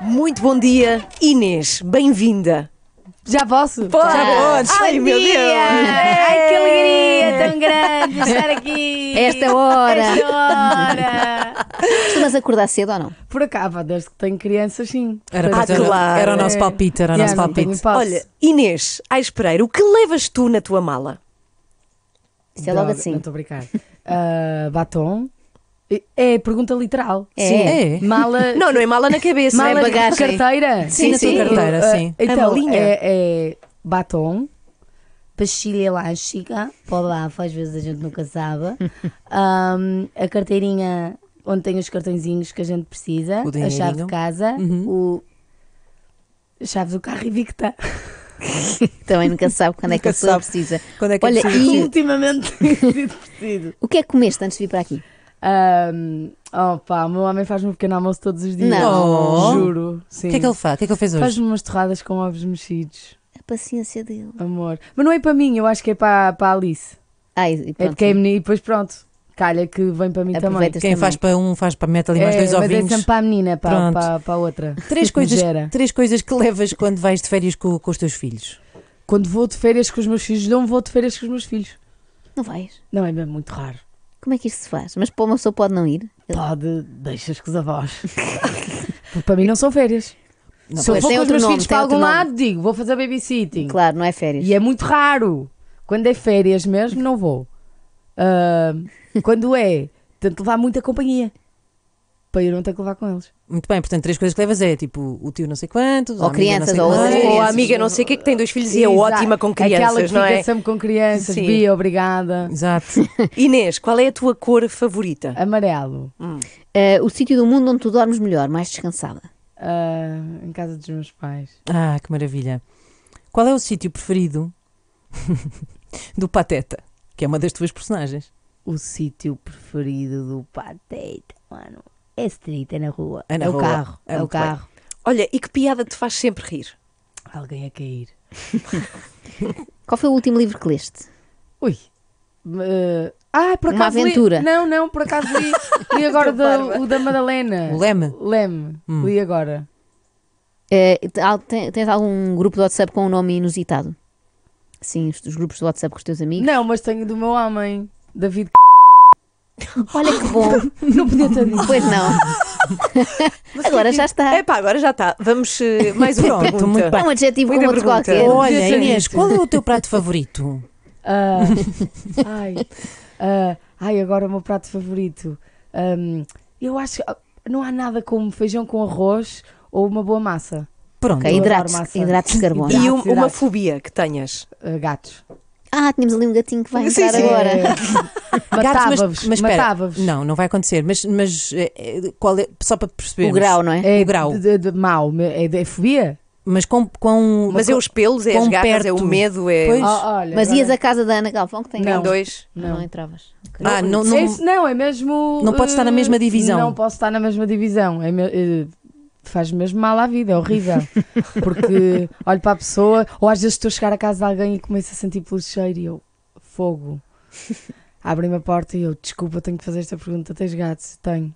Muito bom dia, Inês, bem-vinda. Já posso? Pode. Já podes. Ai, meu Deus. Ai, que alegria tão grande estar aqui. Esta hora. Esta hora. Costumas acordar cedo ou não? Por acaso, desde que tenho crianças, sim. Era, ah, claro. Era, era o nosso palpite, era o nosso palpite. Olha, Inês, à espereira, o que levas tu na tua mala? Isso é logo assim. Não estou a brincar. Uh, batom. É, é, pergunta literal. É. Sim. É. Mala. Não, não é mala na cabeça, mala é bagagem. carteira. Sim, sim na sim. carteira, sim. sim. É, é então, é, é, batom, pastilha elástica, pode lá, às vezes a gente nunca sabe. um, a carteirinha onde tem os cartõezinhos que a gente precisa, a chave de casa, uhum. o a chave do carro Invicta. Tá. Também nunca sabe quando nunca é que a pessoa precisa. Quando é que Olha, é E... Ultimamente o que é que comeste antes de vir para aqui? Um, oh pá, meu homem faz-me um pequeno almoço todos os dias. Não. Oh. Juro. Sim. O que é que ele faz? O que é que ele fez hoje? Faz-me umas torradas com ovos mexidos. A paciência dele. Amor. Mas não é para mim, eu acho que é para, para a Alice. Ah, e, é pronto, é de e depois pronto. Calha que vem para mim também. Quem faz para um faz para meta ali mais é, dois ovinhos. Mas é sempre para a menina, para, pronto. para, para a outra. Três coisas, três coisas que levas quando vais de férias com, com os teus filhos. Quando vou de férias com os meus filhos, não vou de férias com os meus filhos. Não vais? Não, é mesmo muito raro como é que isto se faz? Mas para uma pessoa pode não ir? Pode, deixas com os avós. Porque para mim não são férias. Não, Se eu vou com os meus nome, filhos para algum nome. lado, digo, vou fazer babysitting. Claro, não é férias. E é muito raro. Quando é férias mesmo, não vou. Ah, quando é, tento levar muita companhia para eu não tenho que levar com eles. Muito bem, portanto, três coisas que levas é tipo o tio não sei quantos, ou crianças, ou, ou a amiga não sei o que é que tem dois filhos e é ótima com crianças, Aquela que não é? sempre com crianças, Sim. Bia, obrigada. Exato. Inês, qual é a tua cor favorita? Amarelo. Hum. Uh, o sítio do mundo onde tu dormes melhor, mais descansada. Uh, em casa dos meus pais. Ah, que maravilha. Qual é o sítio preferido do Pateta, que é uma das tuas personagens? O sítio preferido do Pateta, mano é street, é na rua. É, na é rua. o carro, é, é o carro. Bem. Olha, e que piada te faz sempre rir? Alguém a cair. Qual foi o último livro que leste? Ui. Uh, ah, por acaso. Uma aventura. Li... Não, não, por acaso li, E agora da, o da Madalena. O Leme. Leme. Hum. Li agora. É, tens algum grupo de WhatsApp com um nome inusitado? Sim, os, os grupos de WhatsApp com os teus amigos? Não, mas tenho do meu homem, David C... Olha que bom. Não podia ter dito. Pois não. agora tipo já está. É pá, agora já está. Vamos eh, mais uma Pronto, pergunta. muito bem. É um adjetivo Muita como outro pergunta. qualquer. Olha, Inês, qual é o teu prato favorito? Ah, ai, ah, ai, agora o meu prato favorito. eu acho que ah, não há nada como feijão com arroz ou uma boa massa. Pronto. Ok, hidratos, hidratos de carbono. E um- uma fobia que tenhas? Ah, gatos ah, tínhamos ali um gatinho que vai entrar agora. É. Matava-vos. Mas, mas matava Não, não vai acontecer. Mas, mas é, é, qual é, só para perceber. O grau, não é? é o grau. De, de, de mau, é, de, é fobia? Mas com, com Mas com, é os pelos, é as garras, perto. é o medo, é. Pois. Oh, olha, mas agora... ias à casa da Ana Galvão que tem não. dois? Não, não entravas. Ah, não, não, não, é mesmo. Não uh, pode estar na mesma eh, divisão. Não posso estar na mesma divisão. É, uh, faz mesmo mal à vida, é horrível. Porque olho para a pessoa, ou às vezes estou a chegar à casa de alguém e começo a sentir pelo cheiro e eu, fogo. Abrem-me a porta e eu, desculpa, tenho que fazer esta pergunta. Tens gatos? Tenho.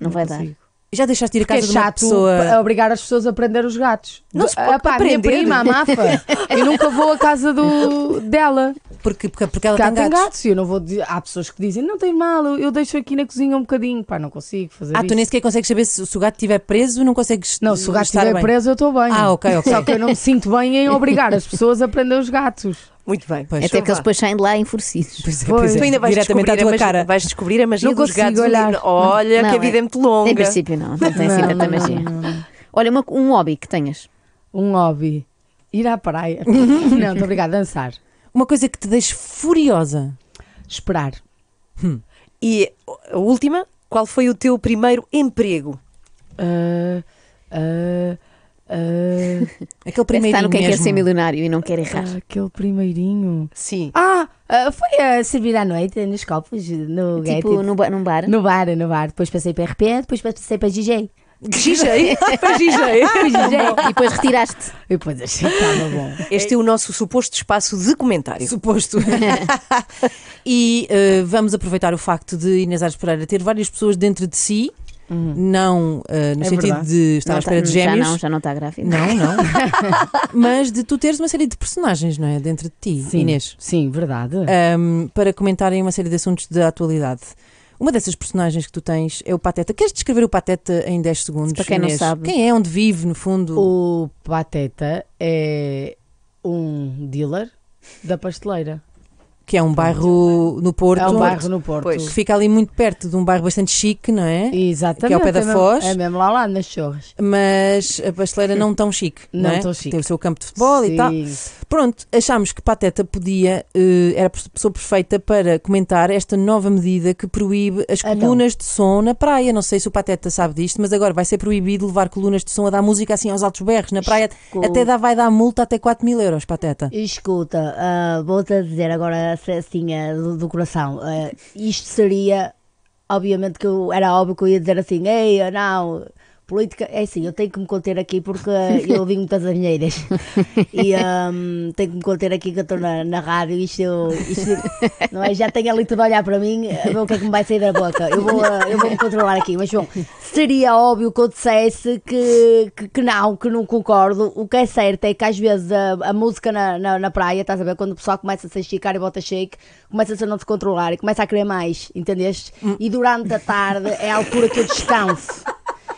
Não, não vai consigo. Já deixaste de ir a é casa é de uma chato a obrigar as pessoas a prender os gatos. Não se pode a pá, minha prima, a Mafa. eu nunca vou à casa do, dela. Porque, porque, porque ela porque tem, tem gatos. gatos. Eu não vou Há pessoas que dizem, não tem mal, eu deixo aqui na cozinha um bocadinho. Pá, não consigo fazer Ah, isso. tu nem sequer consegues saber se, se o gato estiver preso, não consegues Não, se o gato estiver bem. preso, eu estou bem. Ah, ok, ok. Só que eu não me sinto bem em obrigar as pessoas a prender os gatos. Muito bem. Pois, Até então que eles depois saem de lá em Pois é, pois é. é tu ainda vais Diretamente tua cara. Vais descobrir a magia não dos gatos. Olhar. Olha, não, que a vida é, é muito longa. Em princípio, não. Não tem assim tanta magia. Olha, uma, um hobby que tenhas. Um hobby. Ir à praia. não, estou obrigada dançar. Uma coisa que te deixe furiosa. Esperar. Hum. E a última, qual foi o teu primeiro emprego? Uh, uh... Uh, aquele primeirinho. Está no é quem é mesmo. quer ser milionário e não quer errar. Uh, aquele primeirinho. Sim. Ah, uh, foi a servir à noite nos copos, no Tipo, no, num bar? No bar, no bar. Depois passei para RP, depois passei para DJ. Gigei, para Gigei. E depois retiraste. E depois achei que estava bom. Este é o nosso suposto espaço de comentário. Suposto. e uh, vamos aproveitar o facto de Inês Aires Pereira ter várias pessoas dentro de si Uhum. Não uh, no é sentido verdade. de estar não à espera tá, de gêmeos. Já não, já não está grávida. Não, não. Mas de tu teres uma série de personagens, não é? Dentro de ti, sim, Inês. Sim, verdade. Um, para comentarem uma série de assuntos da atualidade. Uma dessas personagens que tu tens é o Pateta. Queres descrever o Pateta em 10 segundos? Para quem Inês? não sabe. Quem é? Onde vive, no fundo? O Pateta é um dealer da pasteleira que é um bairro no Porto. É um bairro no Porto. Pois. Que fica ali muito perto de um bairro bastante chique, não é? Exatamente. Que é o pé da é Foz. Mesmo, é mesmo lá, lá nas Chorras. Mas a pasteleira não tão chique, não, não é? tão chique. Tem o seu campo de futebol Sim. e tal. Pronto, achámos que Pateta podia, eh, era a pessoa perfeita para comentar esta nova medida que proíbe as então. colunas de som na praia. Não sei se o Pateta sabe disto, mas agora vai ser proibido levar colunas de som a dar música assim aos altos berros na praia. Escuta. Até dá, vai dar multa até 4 mil euros, Pateta. Escuta, uh, vou-te dizer agora assim do, coração. Ah, isto seria, obviamente que eu, era óbvio que eu ia dizer assim, ei, não, Política, é assim, eu tenho que me conter aqui porque eu ouvi muitas asneiras e um, tenho que me conter aqui que eu estou na, na rádio. Isto, eu, isto, não é? Já tenho ali tudo a olhar para mim, a ver o que é que me vai sair da boca. Eu vou, eh, eu vou me controlar aqui. Mas, bom, seria óbvio que eu dissesse que, que, que, não, que não concordo. O que é certo é que às vezes a, a música na, na, na, praia, estás a ver? Quando o pessoal começa a se esticar e bota shake, começa-se a não se controlar e começa a querer mais, entendeste? Hum. E durante a tarde é a altura que eu descanso.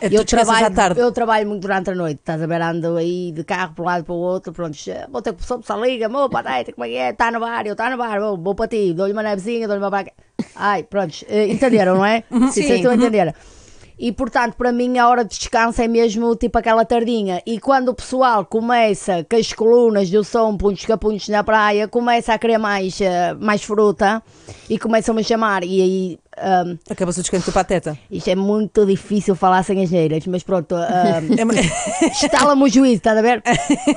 É, eu trabalho, à tarde. Eu trabalho muito durante a noite, estás a ver? Ando aí de carro para um lado para o outro, pronto. Vou ter que pessoa, pessoal liga-me, opa, como é que é? Está no bar, eu está no bar, vou, vou para ti, dou-lhe uma nevezinha, dou-lhe uma braca. Ai, pronto eh, entenderam, não é? Sim, Sim. Sim. entenderam. E portanto, para mim, a hora de descanso é mesmo tipo aquela tardinha. E quando o pessoal começa com as colunas do som, punhos capunhos na praia, começa a querer mais, uh, mais fruta e começam-me a chamar. E aí. Um, Acaba-se o descanso do pateta. Isto é muito difícil falar sem as neiras, mas pronto. É um, Estala-me o juízo, estás a ver?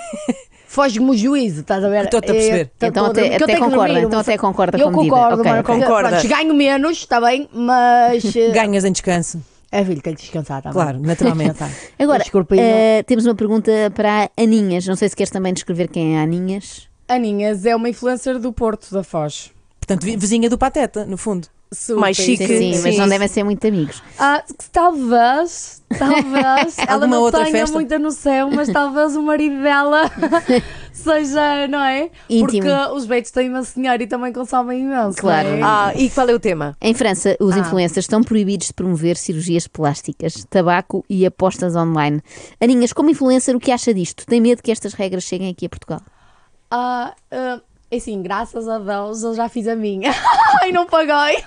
foge-me o juízo, estás a ver? Estou-te a perceber. então até, até, até concorda, então até concorda eu concordo, okay, concordo. ganho menos, está bem, mas... Ganhas em descanso. A velha tem de descansar, tá Claro, naturalmente. Agora, uh, temos uma pergunta para a Aninhas. Não sei se queres também descrever quem é a Aninhas. Aninhas é uma influencer do Porto da Foz. Portanto, vizinha do Pateta, no fundo super. mais chique. Sim, sim, mas não devem ser muito amigos. Ah, talvez, talvez ela não outra tenha festa? muita noção, mas talvez o marido dela seja, não é? Íntimo. Porque os beijos têm uma senhora e também consomem imenso. Claro. É? Ah, e qual é o tema? Em França, os ah. influencers estão proibidos de promover cirurgias plásticas, tabaco e apostas online. Aninhas, como influencer, o que acha disto? Tem medo que estas regras cheguem aqui a Portugal? Ah, uh, e sim, graças a Deus eu já fiz a minha. e não paguei.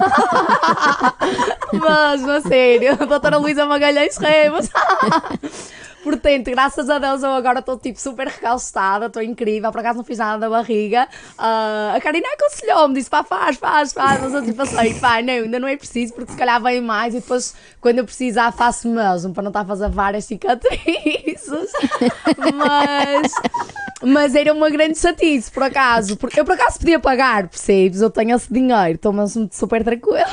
mas, mas sério, doutora Luísa Magalhães Remos. Portanto, graças a Deus eu agora estou tipo super recalcitada, estou incrível, por acaso não fiz nada da barriga. Uh, a Karina aconselhou-me, disse pá, faz, faz, faz, mas eu tipo assim, pá, não, ainda não é preciso, porque se calhar vem mais e depois quando eu precisar faço mesmo, para não estar a fazer várias cicatrizes. mas. Mas era uma grande chatice, por acaso. Porque eu, por acaso, podia pagar, percebes? Eu tenho esse dinheiro, estou super tranquila.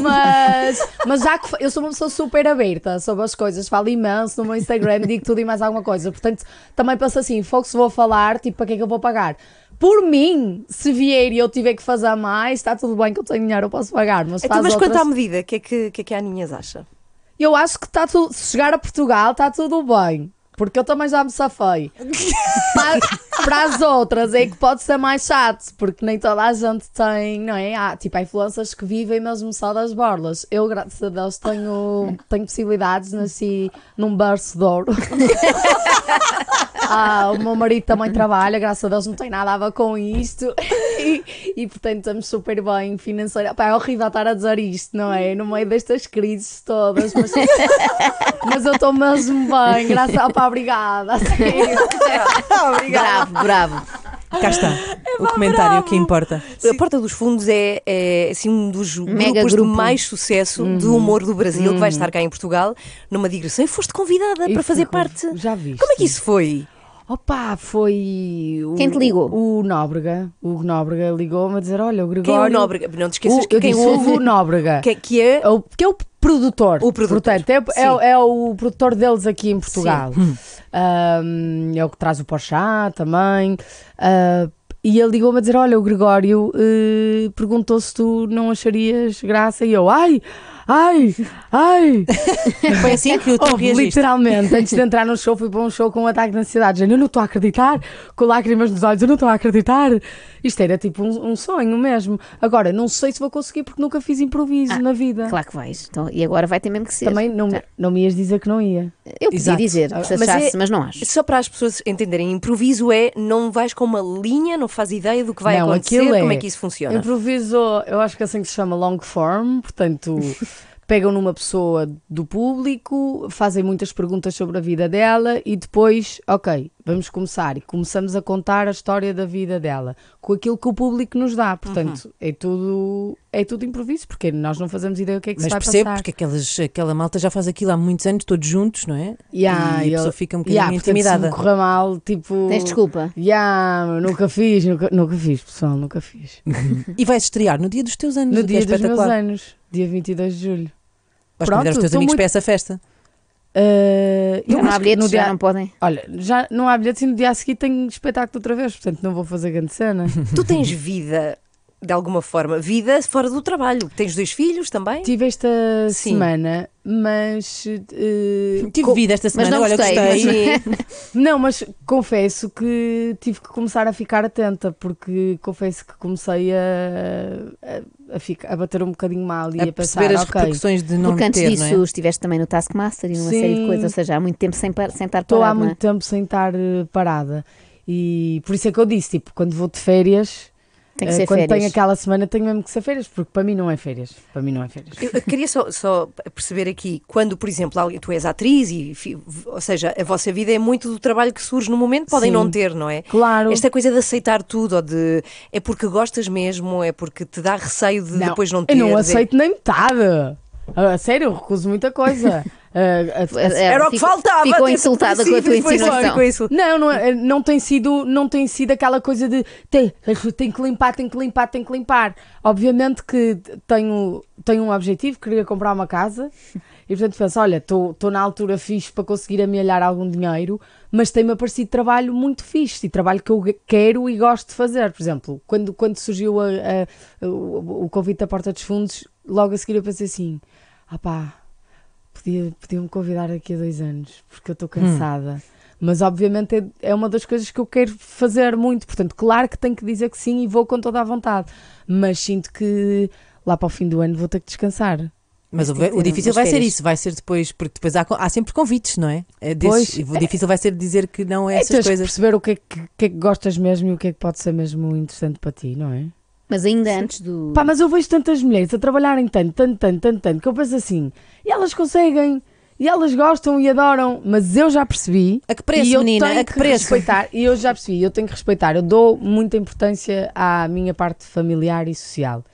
mas, mas já que eu sou uma pessoa super aberta sobre as coisas, falo imenso, meu Instagram, digo tudo e mais alguma coisa. Portanto, também penso assim, fogo se vou falar, tipo, para que é que eu vou pagar? Por mim, se vier e eu tiver que fazer mais, está tudo bem que eu tenho dinheiro, eu posso pagar. Mas, então, mas outras... quanto à medida, o que, é que, que é que a Aninhas acha? Eu acho que está tudo. Se chegar a Portugal, está tudo bem. Porque eu também já me safei. para as outras é que pode ser mais chato, porque nem toda a gente tem, não é? Há, tipo, há influências que vivem mesmo só das borlas. Eu, graças a Deus, tenho, tenho possibilidades, nasci num berço de ouro. ah, o meu marido também trabalha, graças a Deus, não tem nada a ver com isto. E, e portanto, estamos super bem financeiramente é horrível estar a dizer isto, não é? No meio destas crises todas, mas, mas eu estou mesmo bem, graças a pá, obrigada. obrigada bravo, bravo. Cá está. É o comentário é bravo. que importa. Sim. A Porta dos Fundos é, é assim, um dos Mega grupos grupo. de mais sucesso uhum. do humor do Brasil, uhum. que vai uhum. estar cá em Portugal, numa digressão. E foste convidada e para fazer parte. Já vi. Como é que isso foi? Opa, foi. O, quem te ligou? O Nóbrega. O Nóbrega ligou-me a dizer: Olha, o Gregório. Quem é o Nóbrega? Não te esqueças o, que quem sou. O Nóbrega. Que, é, que é. O, que é o produtor. O produtor. Portanto, é, é, é, o produtor deles aqui em Portugal. Hum. é o que traz o Porchat também. Uh, e ele ligou-me a dizer: Olha, o Gregório uh, perguntou se tu não acharias graça. E eu, ai, ai, ai. Foi assim que o tu Houve, Literalmente, antes de entrar no show, fui para um show com um ataque de ansiedade. Eu não estou a acreditar, com lágrimas nos olhos, eu não estou a acreditar. Isto era tipo um, um, sonho mesmo. Agora, não sei se vou conseguir porque nunca fiz improviso ah, na vida. Claro que vais. Então, e agora vai ter mesmo que ser. Também não, tá. não me ias dizer que não ia. Eu podia Exato. dizer, ah, se achasse, mas, é, mas não acho. Só para as pessoas entenderem, improviso é não vais com uma linha, não faz ideia do que vai não, acontecer, é, como é que isso funciona. Improviso, eu acho que é assim que se chama long form, portanto. pegam numa pessoa do público, fazem muitas perguntas sobre a vida dela e depois, ok, vamos começar. E começamos a contar a história da vida dela com aquilo que o público nos dá. Portanto, uhum. é tudo é tudo improviso, porque nós não fazemos ideia o que é que Mas se vai percebo, passar. porque aquelas, aquela malta já faz aquilo há muitos anos, todos juntos, não é? Yeah, e a eu, pessoa fica um bocadinho yeah, intimidada. Portanto, se me mal, tipo... Tens desculpa. Yeah, nunca fiz, nunca, nunca fiz, pessoal, nunca fiz. e vais estrear no dia dos teus anos. No é dia dos meus anos dia 22 de julho. Vais Pronto, convidar os teus amigos muito... para essa festa? Uh, não há bilhetes, no dia... já não podem. Olha, já não há bilhetes e no dia a seguir tenho espetáculo outra vez, portanto não vou fazer grande cena. tu tens vida de alguma forma, vida fora do trabalho. Tens dois filhos também? Tive esta Sim. semana, mas. Uh, tive vida esta semana, mas não olha, gostei. gostei. Mas... não, mas confesso que tive que começar a ficar atenta, porque confesso que comecei a, a, a, ficar, a bater um bocadinho mal e a, a pensar. as okay. repercussões de não Porque antes ter, é? disso é? estiveste também no Taskmaster e numa Sim. série de coisas, ou seja, há muito tempo sem, par, sem estar parada. Estou há é? muito é? tempo sem estar eh, parada. E por isso é que eu disse, tipo, quando vou de férias tem que eh, ser Quando férias. tenho aquela semana, tenho mesmo que ser férias, porque para mim não é férias. Para mim não é férias. Eu queria só, só perceber aqui, quando, por exemplo, tu és atriz, e, ou seja, a vossa vida é muito do trabalho que surge no momento, podem Sim, não ter, não é? Claro. Esta coisa de aceitar tudo, ou de é porque gostas mesmo, é porque te dá receio de não, depois não ter. Eu não é? aceito nem metade. A ah, sério, eu recuso muita coisa. Uh, a, a, era o que faltava. Ficou tipo, insultada com a tua insinuação. Não, não, é, não, tem sido, não tem sido aquela coisa de tem, tem que limpar, tem que limpar, tem que limpar. Obviamente que tenho, tenho um objetivo, queria comprar uma casa. E portanto penso, olha, estou na altura fixe para conseguir amelhar algum dinheiro, mas tem-me aparecido trabalho muito fixe e trabalho que eu quero e gosto de fazer. Por exemplo, quando, quando surgiu a, a, o, o convite da Porta dos Fundos, logo a seguir eu pensei assim, ah pá, podia, podia me convidar daqui a dois anos, porque eu estou hum. cansada. Hum. Mas obviamente é, é uma das coisas que eu quero fazer muito. Portanto, claro que tenho que dizer que sim e vou com toda a vontade. Mas sinto que lá para o fim do ano vou ter que descansar. Mas o, o, difícil vai ser isso, vai ser depois, porque depois há, há sempre convites, não é? é desses, pois, o é. difícil é, vai ser dizer que não é, é essas coisas. perceber o que é que, que é que, gostas mesmo e o que é que pode ser mesmo interessante para ti, não é? Mas ainda Sim. antes do. Pá, mas eu vejo tantas mulheres a trabalharem tanto, tanto, tanto, tanto, tanto, que eu penso assim, e elas conseguem, e elas gostam e adoram, mas eu já percebi. A que preço, e eu menina? Tenho a que, que preço? Respeitar, e eu já percebi, eu tenho que respeitar. Eu dou muita importância à minha parte familiar e social.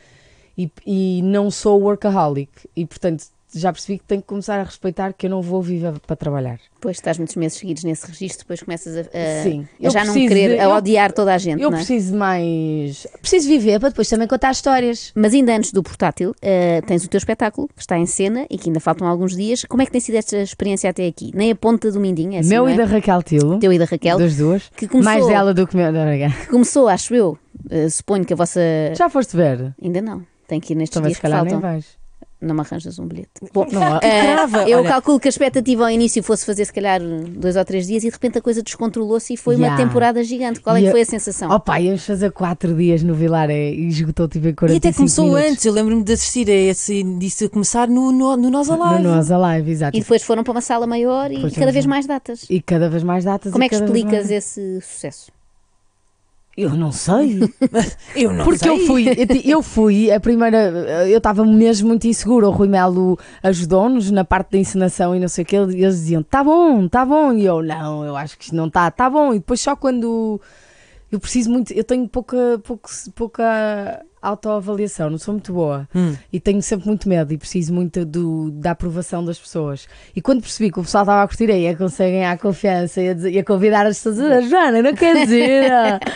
E, e não sou workaholic. E portanto, já percebi que tenho que começar a respeitar que eu não vou viver para trabalhar. Pois estás muitos meses seguidos nesse registro, depois começas a, a, Sim, a já não querer, de, a eu, odiar toda a gente. Eu não é? preciso mais. Preciso viver para depois também contar histórias. Mas ainda antes do portátil, uh, tens o teu espetáculo que está em cena e que ainda faltam alguns dias. Como é que tem sido esta experiência até aqui? Nem a ponta do Mindinho, é assim, Meu é? e da Raquel Tilo. Teu e da Raquel. Das duas. Que começou, mais dela do que meu da Raquel. Que começou, acho eu. Uh, suponho que a vossa. Já foste ver? Ainda não. Tem que ir neste também então dias que faltam. Nem vais não me arranjas um bilhete. Bom, não, uh, eu olha. calculo que a expectativa ao início fosse fazer se calhar dois ou três dias e de repente a coisa descontrolou-se e foi yeah. uma temporada gigante. Qual é que foi a sensação? Oh pá, íamos fazer quatro dias no Vilar eh, e esgotou tipo em 45 E até começou minutos. antes, eu lembro-me de assistir a esse, disso começar no, no, no Nós Alive. No Nós Alive, exato. E depois foram para uma sala maior e cada vez mais datas. E cada vez mais datas. Como é que explicas mais... esse sucesso? Eu não sei. eu não Porque sei. eu fui, eu fui, a primeira, eu estava mesmo muito insegura. O Rui Melo ajudou-nos na parte da encenação e não sei o que. Eles diziam, tá bom, tá bom. E eu, não, eu acho que isto não está, tá bom. E depois só quando eu preciso muito, eu tenho pouca, pouca, pouca autoavaliação, não sou muito boa hum. e tenho sempre muito medo e preciso muito do, da aprovação das pessoas. E quando percebi que o pessoal estava a curtir aí, a é conseguem a confiança e a, dizer, e a convidar as pessoas a Joana, não quer dizer,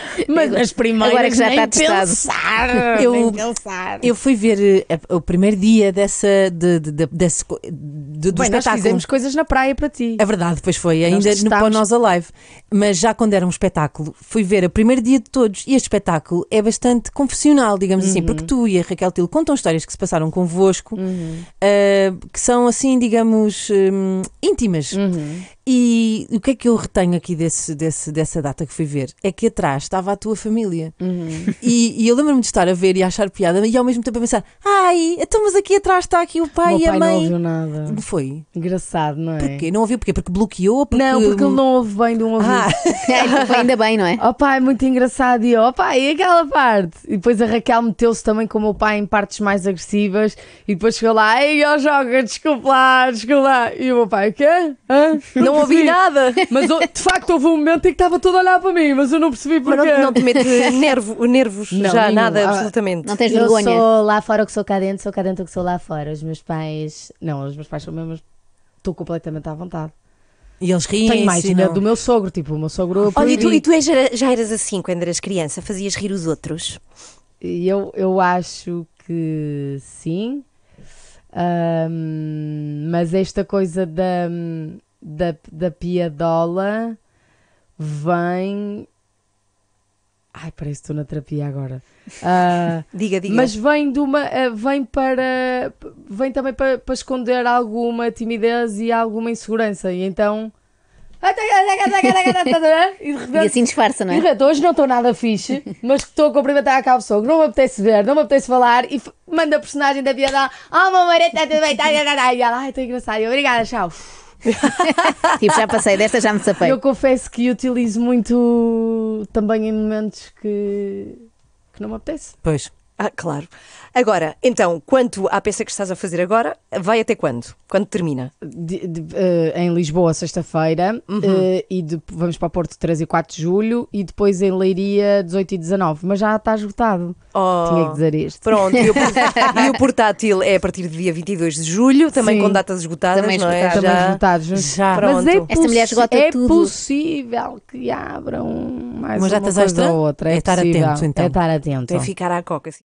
mas as primeiras agora é que já está testado. Pensar, eu, pensar. eu fui ver eh, o primeiro dia dessa de, de, de, desse, de, do Bem, espetáculo. Nós fizemos coisas na praia para ti. É verdade, pois foi, nós ainda testámos. no Pão Nós Alive. Mas já quando era um espetáculo, fui ver o primeiro dia de todos e este espetáculo é bastante confessional, digamos digamos uhum. assim, porque uhum. tu e a Raquel Tilo contam histórias que se passaram convosco, uhum. uh, que são assim, digamos, um, íntimas. Uhum. E o que é que eu retenho aqui desse, desse, dessa data que fui ver? É que atrás estava a tua família. Uhum. E, e, eu lembro-me de estar a ver e a achar piada e ao mesmo tempo a pensar: ai, então, mas aqui atrás está aqui o pai o e a pai mãe. Não ouviu nada. Não foi? Engraçado, não é? Porquê? Não ouviu? Porquê? Porque bloqueou? Porque... Não, porque ele não ouve bem de um ouvido. Ah. é, foi tipo, ainda bem, não é? Oh pai, é muito engraçado. E oh pai, e aquela parte? E depois a Raquel meteu-se também com o meu pai em partes mais agressivas e depois chegou lá: ai, ó joga, desculpa lá, desculpa lá. E o meu pai: o quê? Hã? Não ouvi nada. Mas oh, de facto houve um momento em que estava todo a olhar para mim, mas eu não percebi porquê. não, não te metes nervo, nervos Não, já, nenhum. nada, ah, absolutamente. Não tens Eu vergonha. sou lá fora o que sou cá dentro, sou cá dentro o que sou lá fora. Os meus pais. Não, os meus pais são mesmo. Estou completamente à vontade. E eles riem. Tenho mais medo do meu sogro, tipo, o meu sogro. É Olha, e tu, e tu és- já eras assim quando eras criança? Fazias rir os outros? E eu, eu acho que sim. mas esta coisa da. Hum, da, da piadola vem. Ai, parece que estou na terapia agora. Uh, diga, diga. Mas vem de uma. Ah, vem para. Vem também para, para esconder alguma timidez e alguma insegurança. E então. e, repente, e assim disfarça, não é? Repente, hoje não estou nada fixe, mas estou a cumprimentar a sogro. não me apetece ver, não me apetece falar e manda a personagem da piada. Ah, oh, mamãe, está tudo bem, tá, tá, tá, E ela, ai, estou engraçada, obrigada, tchau. tipo, já passei desta, já me safei. Eu confesso que utilizo muito também em momentos que, que não me apetece. Pois. Ah, claro. Agora, então, quanto à peça que estás a fazer agora, vai até quando? Quando termina? De, de, uh, em Lisboa, sexta-feira, uhum. uh, e de, vamos para Porto 3 e 4 de julho, e depois em Leiria 18 e 19, mas já está esgotado. Oh, Tinha que dizer isto. Pronto, e o, e o, portátil é a partir do dia 22 de julho, também Sim. com datas esgotadas, também não é? Também já, esgotados. Já. Pronto. Mas é, Esta mulher esgota é tudo. possível que abram mais mas uma coisa extra? ou outra. É, é estar possível. atento, então. É estar atento. Então é ficar à coca. Assim.